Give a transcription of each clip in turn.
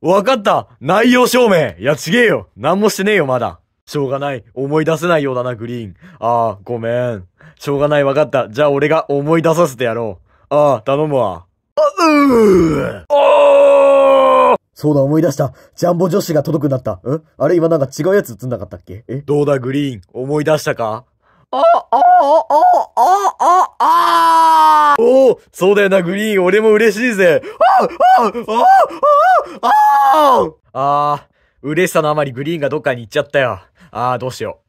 わかった内容証明いや、ちげえよなんもしてねえよ、まだしょうがない。思い出せないようだな、グリーン。ああ、ごめん。しょうがない、わかった。じゃあ俺が思い出させてやろう。ああ、頼むわ。あ、うーおーそうだ、思い出した。ジャンボ女子が届くなった。んあれ今なんか違うやつ映んなかったっけえどうだ、グリーン。思い出したかあ、あ、あ、あ、あ、あ、あおお、そうだよな、グリーン。俺も嬉しいぜ。あ、あ、あ、あ、あ、あ、あ、嬉しさのあまりグリーンがどっかに行っちゃったよ。ああ、どうしよう。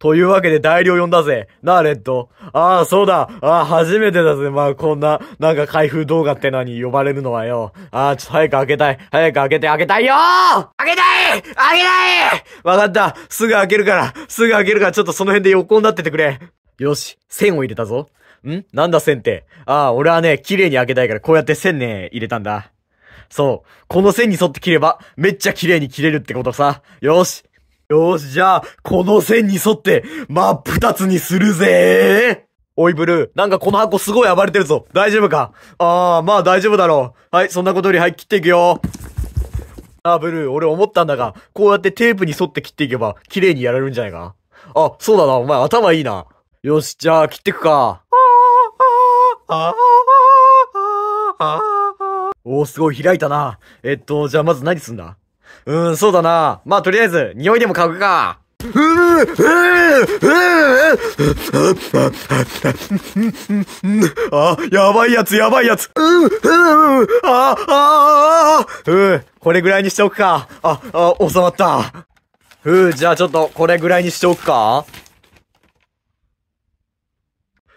というわけで代理を呼んだぜ。なあ、レッド。ああ、そうだ。ああ、初めてだぜ。まあ、こんな、なんか開封動画ってのに呼ばれるのはよ。ああ、ちょっと早く開けたい。早く開けて、開けたいよ開けたい開けたいわかった。すぐ開けるから。すぐ開けるから、ちょっとその辺で横になっててくれ。よし、線を入れたぞ。んなんだ線って。ああ、俺はね、綺麗に開けたいから、こうやって線ね、入れたんだ。そう。この線に沿って切れば、めっちゃ綺麗に切れるってことさ。よし、よし、じゃあ、この線に沿って、真っ二つにするぜおい、ブルー。なんかこの箱すごい暴れてるぞ。大丈夫かあー、まあ大丈夫だろう。はい、そんなことより、はい、切っていくよ。あブルー、俺思ったんだが、こうやってテープに沿って切っていけば、綺麗にやられるんじゃないかあ、そうだな、お前頭いいな。よし、じゃあ、切ってくか。おー、すごい、開いたな。えっと、じゃあまず何すんだうん、そうだな。まあ、とりあえず、匂いでも嗅ぐか。あ、やばいやつ、やばいやつ。うあ、あ、うこれぐらいにしておくか。あ、あ、収まった。ふうじゃあちょっと、これぐらいにしておくか。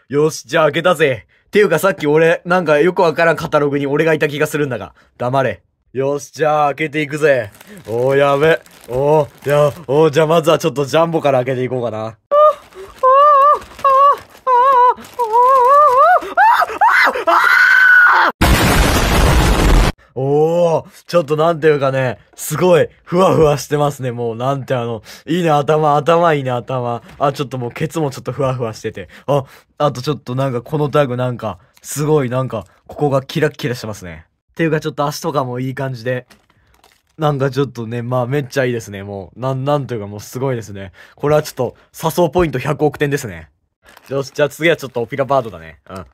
よし、じゃあ開けたぜ。ていうかさっき俺、なんかよくわからんカタログに俺がいた気がするんだが、黙れ。よし、じゃあ開けていくぜ。おー、やべ。おー、や、おー、じゃあまずはちょっとジャンボから開けていこうかな。おー、ちょっとなんていうかね、すごい、ふわふわしてますね、もう、なんてあの、いいね、頭、頭いいね、頭。あ、ちょっともう、ケツもちょっとふわふわしてて。あ、あとちょっとなんか、このタグなんか、すごい、なんか、ここがキラキラしてますね。ていうかちょっと足とかもいい感じで。なんかちょっとね、まあめっちゃいいですね。もう、なん、なんというかもうすごいですね。これはちょっと、誘うポイント100億点ですね。よし、じゃあ次はちょっとオピラバードだね。うん。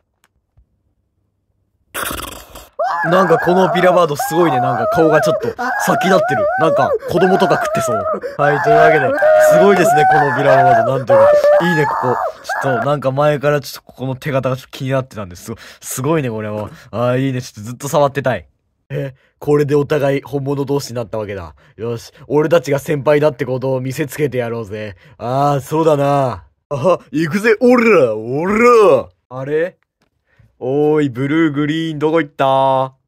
なんかこのビラバードすごいね。なんか顔がちょっと先立ってる。なんか子供とか食ってそう。はい、というわけで、すごいですね、このビラバード。なんというか。いいね、ここ。ちょっと、なんか前からちょっとここの手形がちょっと気になってたんですすごいね、これは。ああ、いいね。ちょっとずっと触ってたい。え、これでお互い本物同士になったわけだ。よし、俺たちが先輩だってことを見せつけてやろうぜ。ああ、そうだな。あは、行くぜ、俺ら、俺ら。あれおーい、ブルーグリーンどこ行った